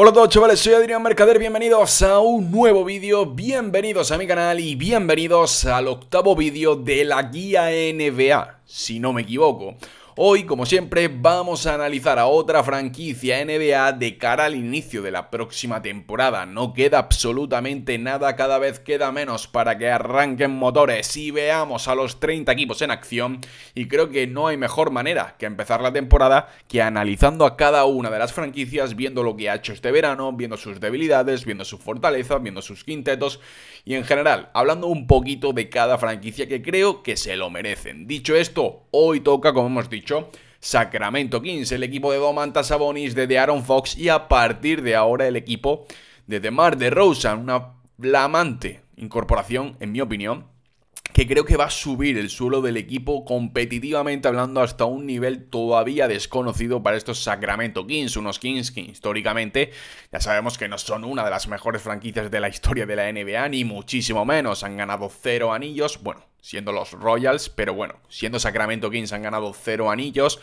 Hola a todos chavales, soy Adrián Mercader, bienvenidos a un nuevo vídeo, bienvenidos a mi canal y bienvenidos al octavo vídeo de la guía NBA, si no me equivoco. Hoy, como siempre, vamos a analizar a otra franquicia NBA de cara al inicio de la próxima temporada. No queda absolutamente nada, cada vez queda menos para que arranquen motores y veamos a los 30 equipos en acción. Y creo que no hay mejor manera que empezar la temporada que analizando a cada una de las franquicias, viendo lo que ha hecho este verano, viendo sus debilidades, viendo su fortaleza, viendo sus quintetos y en general, hablando un poquito de cada franquicia que creo que se lo merecen. Dicho esto, hoy toca, como hemos dicho, Sacramento Kings, el equipo de Domantas Sabonis, de Aaron Fox y a partir de ahora el equipo de DeMar Rosa una flamante incorporación, en mi opinión, que creo que va a subir el suelo del equipo competitivamente hablando hasta un nivel todavía desconocido para estos Sacramento Kings, unos Kings que históricamente ya sabemos que no son una de las mejores franquicias de la historia de la NBA, ni muchísimo menos, han ganado cero anillos, bueno, siendo los Royals, pero bueno, siendo Sacramento Kings han ganado cero anillos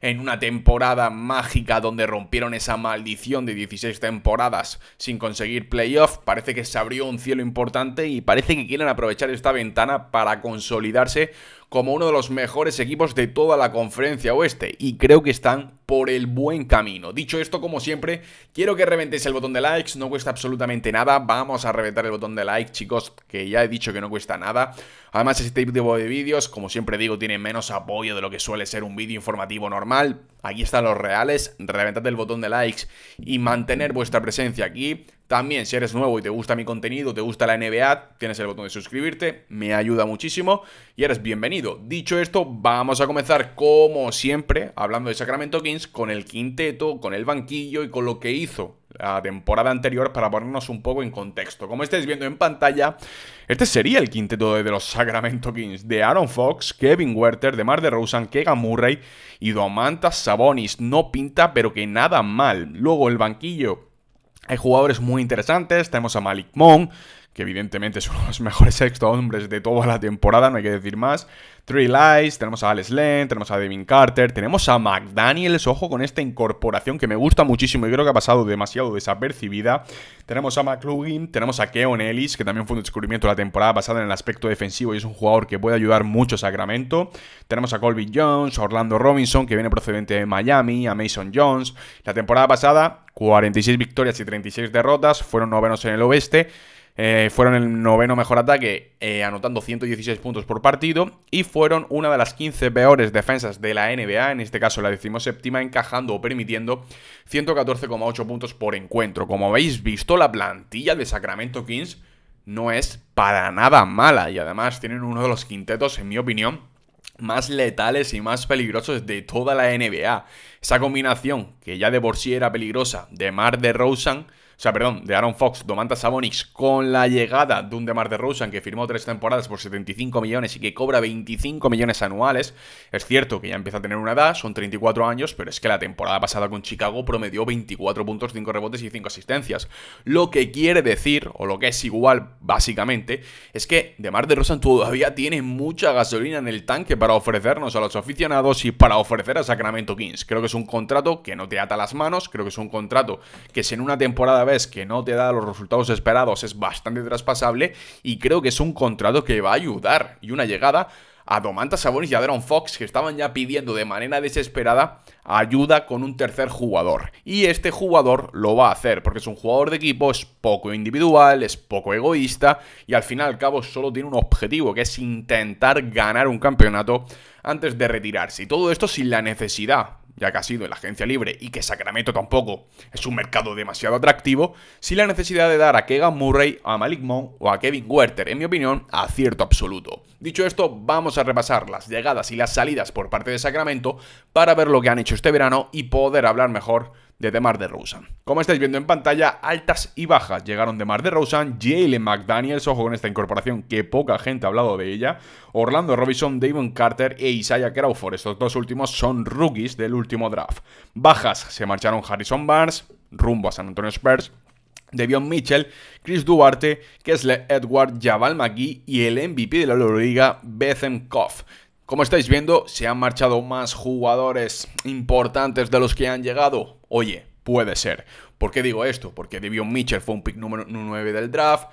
en una temporada mágica donde rompieron esa maldición de 16 temporadas sin conseguir playoff. Parece que se abrió un cielo importante y parece que quieren aprovechar esta ventana para consolidarse como uno de los mejores equipos de toda la conferencia oeste y creo que están por el buen camino. Dicho esto, como siempre, quiero que reventéis el botón de likes, no cuesta absolutamente nada, vamos a reventar el botón de like, chicos, que ya he dicho que no cuesta nada. Además, este tipo de vídeos, como siempre digo, tienen menos apoyo de lo que suele ser un vídeo informativo normal. Aquí están los reales, reventad el botón de likes y mantener vuestra presencia aquí también, si eres nuevo y te gusta mi contenido, te gusta la NBA, tienes el botón de suscribirte, me ayuda muchísimo y eres bienvenido. Dicho esto, vamos a comenzar como siempre, hablando de Sacramento Kings, con el quinteto, con el banquillo y con lo que hizo la temporada anterior para ponernos un poco en contexto. Como estáis viendo en pantalla, este sería el quinteto de los Sacramento Kings de Aaron Fox, Kevin Werther, de DeRozan, Kegan Murray y Domantas Sabonis. No pinta, pero que nada mal. Luego el banquillo hay jugadores muy interesantes, tenemos a Malik Monk, que evidentemente son los mejores sexto hombres de toda la temporada, no hay que decir más. Three Lies, tenemos a Alex Len, tenemos a Devin Carter, tenemos a McDaniels, ojo con esta incorporación que me gusta muchísimo y creo que ha pasado demasiado desapercibida. Tenemos a McLugin, tenemos a Keon Ellis, que también fue un descubrimiento la temporada pasada en el aspecto defensivo y es un jugador que puede ayudar mucho a Sacramento. Tenemos a Colby Jones, a Orlando Robinson, que viene procedente de Miami, a Mason Jones. La temporada pasada, 46 victorias y 36 derrotas, fueron novenos en el oeste. Eh, fueron el noveno mejor ataque, eh, anotando 116 puntos por partido, y fueron una de las 15 peores defensas de la NBA, en este caso la decimoséptima, encajando o permitiendo 114,8 puntos por encuentro. Como habéis visto, la plantilla de Sacramento Kings no es para nada mala, y además tienen uno de los quintetos, en mi opinión, más letales y más peligrosos de toda la NBA. Esa combinación, que ya de por sí era peligrosa, de Mar de Rosen, o sea, perdón, de Aaron Fox, Domantas Sabonis, con la llegada de un De Mar de Rosen que firmó tres temporadas por 75 millones y que cobra 25 millones anuales. Es cierto que ya empieza a tener una edad, son 34 años, pero es que la temporada pasada con Chicago promedió 24 puntos, 5 rebotes y 5 asistencias. Lo que quiere decir, o lo que es igual básicamente, es que De Mar de Rosen todavía tiene mucha gasolina en el tanque para ofrecernos a los aficionados y para ofrecer a Sacramento Kings. Creo que un contrato que no te ata las manos, creo que es un contrato que si en una temporada ves que no te da los resultados esperados es bastante traspasable y creo que es un contrato que va a ayudar y una llegada a Domantas Sabonis y a Daron Fox, que estaban ya pidiendo de manera desesperada ayuda con un tercer jugador. Y este jugador lo va a hacer, porque es un jugador de equipo, es poco individual, es poco egoísta, y al final al cabo solo tiene un objetivo, que es intentar ganar un campeonato antes de retirarse. Y todo esto sin la necesidad ya que ha sido en la agencia libre y que Sacramento tampoco es un mercado demasiado atractivo, si la necesidad de dar a Keegan Murray, a Malik Monk o a Kevin Werther, en mi opinión, acierto absoluto. Dicho esto, vamos a repasar las llegadas y las salidas por parte de Sacramento para ver lo que han hecho este verano y poder hablar mejor de Demar Rosa. Como estáis viendo en pantalla, altas y bajas llegaron de Demar rosa. Jalen McDaniels, ojo con esta incorporación que poca gente ha hablado de ella, Orlando Robinson, Damon Carter e Isaiah Crawford. Estos dos últimos son rookies del último draft. Bajas se marcharon Harrison Barnes, rumbo a San Antonio Spurs, Devion Mitchell, Chris Duarte, Kessler Edward, Jabal McGee y el MVP de la Euroliga, Bethem Koff. Como estáis viendo, se han marchado más jugadores importantes de los que han llegado. Oye, puede ser. ¿Por qué digo esto? Porque Devion Mitchell fue un pick número 9 del draft.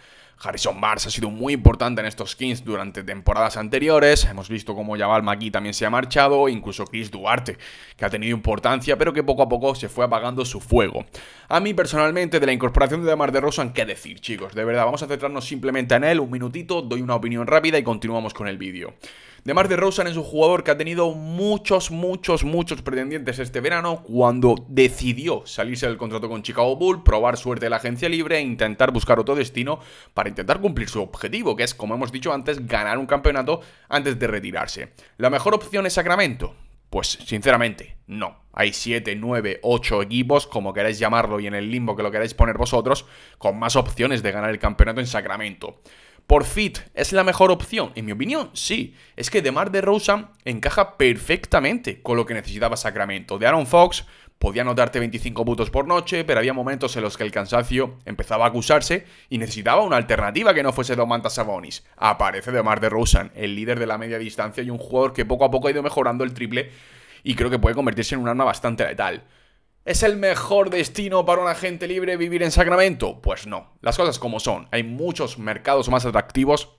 Harrison Barnes ha sido muy importante en estos Kings durante temporadas anteriores. Hemos visto cómo Jabal McGee también se ha marchado, incluso Chris Duarte, que ha tenido importancia, pero que poco a poco se fue apagando su fuego. A mí personalmente, de la incorporación de Demar de ¿en ¿qué decir, chicos? De verdad, vamos a centrarnos simplemente en él. Un minutito, doy una opinión rápida y continuamos con el vídeo. DeMar Rosen es un jugador que ha tenido muchos, muchos, muchos pretendientes este verano cuando decidió salirse del contrato con Chicago Bull, probar suerte en la agencia libre e intentar buscar otro destino para intentar cumplir su objetivo, que es, como hemos dicho antes, ganar un campeonato antes de retirarse. ¿La mejor opción es Sacramento? Pues sinceramente, no. Hay 7, 9, 8 equipos, como queráis llamarlo y en el limbo que lo queráis poner vosotros, con más opciones de ganar el campeonato en Sacramento. ¿Por fit es la mejor opción? En mi opinión, sí. Es que Mar de DeRozan encaja perfectamente con lo que necesitaba Sacramento. De Aaron Fox podía notarte 25 puntos por noche, pero había momentos en los que el cansancio empezaba a acusarse y necesitaba una alternativa que no fuese Domantas Sabonis. Aparece Mar de DeRozan, el líder de la media distancia y un jugador que poco a poco ha ido mejorando el triple y creo que puede convertirse en un arma bastante letal. ¿Es el mejor destino para un agente libre vivir en Sacramento? Pues no, las cosas como son. Hay muchos mercados más atractivos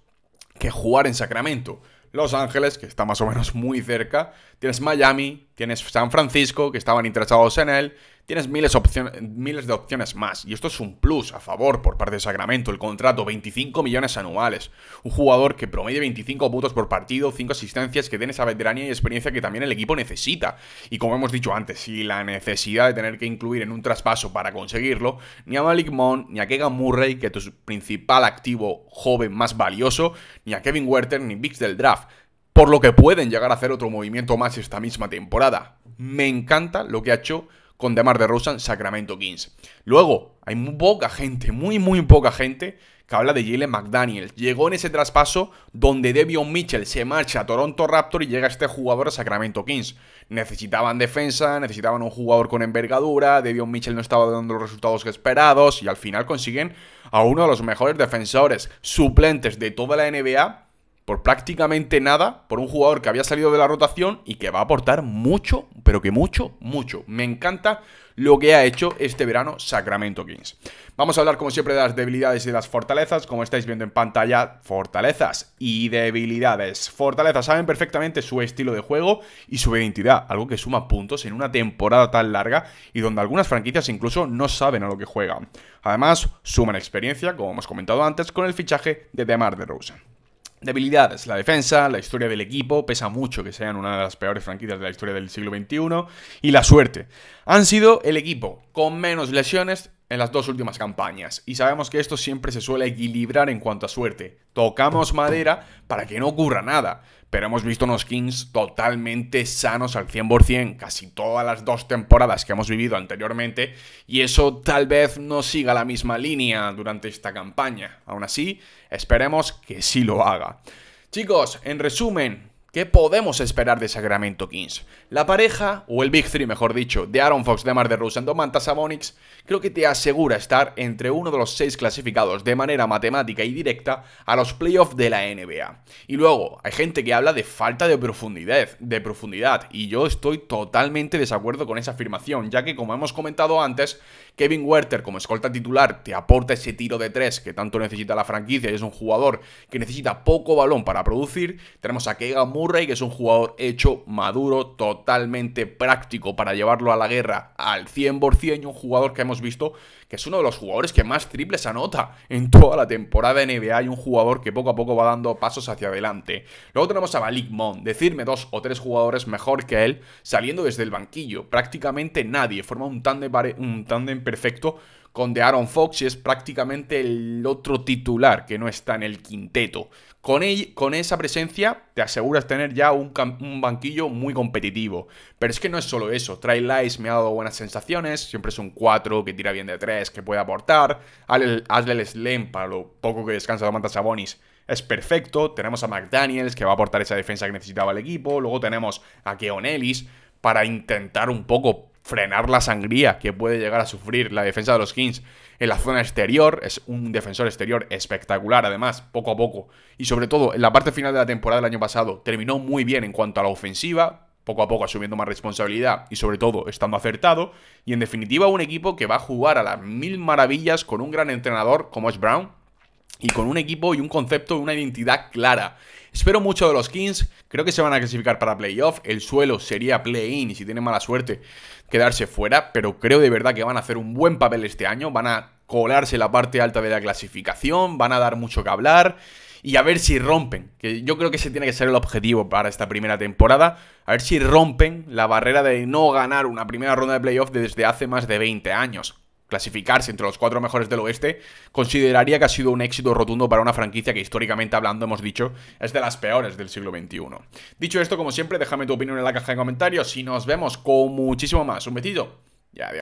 que jugar en Sacramento. Los Ángeles, que está más o menos muy cerca. Tienes Miami, tienes San Francisco, que estaban interesados en él tienes miles, opciones, miles de opciones más. Y esto es un plus a favor por parte de Sacramento. El contrato, 25 millones anuales. Un jugador que promedia 25 puntos por partido, 5 asistencias, que tiene esa veteranía y experiencia que también el equipo necesita. Y como hemos dicho antes, si la necesidad de tener que incluir en un traspaso para conseguirlo, ni a Malik Mon, ni a Kegan Murray, que es tu principal activo joven más valioso, ni a Kevin Werther, ni Bix del draft por lo que pueden llegar a hacer otro movimiento más esta misma temporada. Me encanta lo que ha hecho con DeMar de DeRozan, Sacramento Kings. Luego, hay muy poca gente, muy, muy poca gente que habla de Jalen McDaniel. Llegó en ese traspaso donde Devon Mitchell se marcha a Toronto Raptor y llega este jugador a Sacramento Kings. Necesitaban defensa, necesitaban un jugador con envergadura, Devon Mitchell no estaba dando los resultados esperados y al final consiguen a uno de los mejores defensores suplentes de toda la NBA por prácticamente nada, por un jugador que había salido de la rotación y que va a aportar mucho, pero que mucho, mucho. Me encanta lo que ha hecho este verano Sacramento Kings. Vamos a hablar como siempre de las debilidades y de las fortalezas, como estáis viendo en pantalla, fortalezas y debilidades. Fortalezas saben perfectamente su estilo de juego y su identidad, algo que suma puntos en una temporada tan larga y donde algunas franquicias incluso no saben a lo que juegan. Además, suman experiencia, como hemos comentado antes, con el fichaje de DeMar DeRozan. Debilidades, la defensa, la historia del equipo, pesa mucho que sean una de las peores franquicias de la historia del siglo XXI, y la suerte. Han sido el equipo con menos lesiones en las dos últimas campañas, y sabemos que esto siempre se suele equilibrar en cuanto a suerte. Tocamos madera para que no ocurra nada, pero hemos visto unos Kings totalmente sanos al 100%, casi todas las dos temporadas que hemos vivido anteriormente, y eso tal vez no siga la misma línea durante esta campaña. Aún así, esperemos que sí lo haga. Chicos, en resumen, ¿Qué podemos esperar de Sacramento Kings? La pareja, o el Big Three mejor dicho, de Aaron Fox, de Demar de Domantas Amonix, creo que te asegura estar entre uno de los seis clasificados de manera matemática y directa a los playoffs de la NBA. Y luego, hay gente que habla de falta de profundidad, de profundidad, y yo estoy totalmente desacuerdo con esa afirmación, ya que como hemos comentado antes, Kevin Werther como escolta titular te aporta ese tiro de tres que tanto necesita la franquicia y es un jugador que necesita poco balón para producir. Tenemos a Kega Murray, que es un jugador hecho maduro, totalmente práctico para llevarlo a la guerra al 100%, y un jugador que hemos visto que es uno de los jugadores que más triples anota en toda la temporada NBA y un jugador que poco a poco va dando pasos hacia adelante. Luego tenemos a Malik Mon, decirme dos o tres jugadores mejor que él saliendo desde el banquillo. Prácticamente nadie, forma un tándem, un tándem perfecto con Aaron Fox y es prácticamente el otro titular que no está en el quinteto. Con, él con esa presencia te aseguras tener ya un, banquillo muy competitivo. Pero es que no es solo eso. Trey Lice me ha dado buenas sensaciones. Siempre es un 4 que tira bien de 3, que puede aportar. el slam para lo poco que descansa a Sabonis, es perfecto. Tenemos a McDaniels, que va a aportar esa defensa que necesitaba el equipo. Luego tenemos a Keon Ellis para intentar un poco frenar la sangría que puede llegar a sufrir la defensa de los Kings en la zona exterior. Es un defensor exterior espectacular, además, poco a poco. Y sobre todo, en la parte final de la temporada del año pasado, terminó muy bien en cuanto a la ofensiva, poco a poco asumiendo más responsabilidad y sobre todo estando acertado. Y en definitiva, un equipo que va a jugar a las mil maravillas con un gran entrenador como es Brown, y con un equipo y un concepto y una identidad clara. Espero mucho de los Kings, creo que se van a clasificar para playoff, el suelo sería play-in y si tienen mala suerte quedarse fuera, pero creo de verdad que van a hacer un buen papel este año, van a colarse la parte alta de la clasificación, van a dar mucho que hablar y a ver si rompen, que yo creo que ese tiene que ser el objetivo para esta primera temporada, a ver si rompen la barrera de no ganar una primera ronda de playoff desde hace más de 20 años clasificarse entre los cuatro mejores del oeste, consideraría que ha sido un éxito rotundo para una franquicia que históricamente hablando, hemos dicho, es de las peores del siglo XXI. Dicho esto, como siempre, déjame tu opinión en la caja de comentarios y nos vemos con muchísimo más. Un besito y adiós.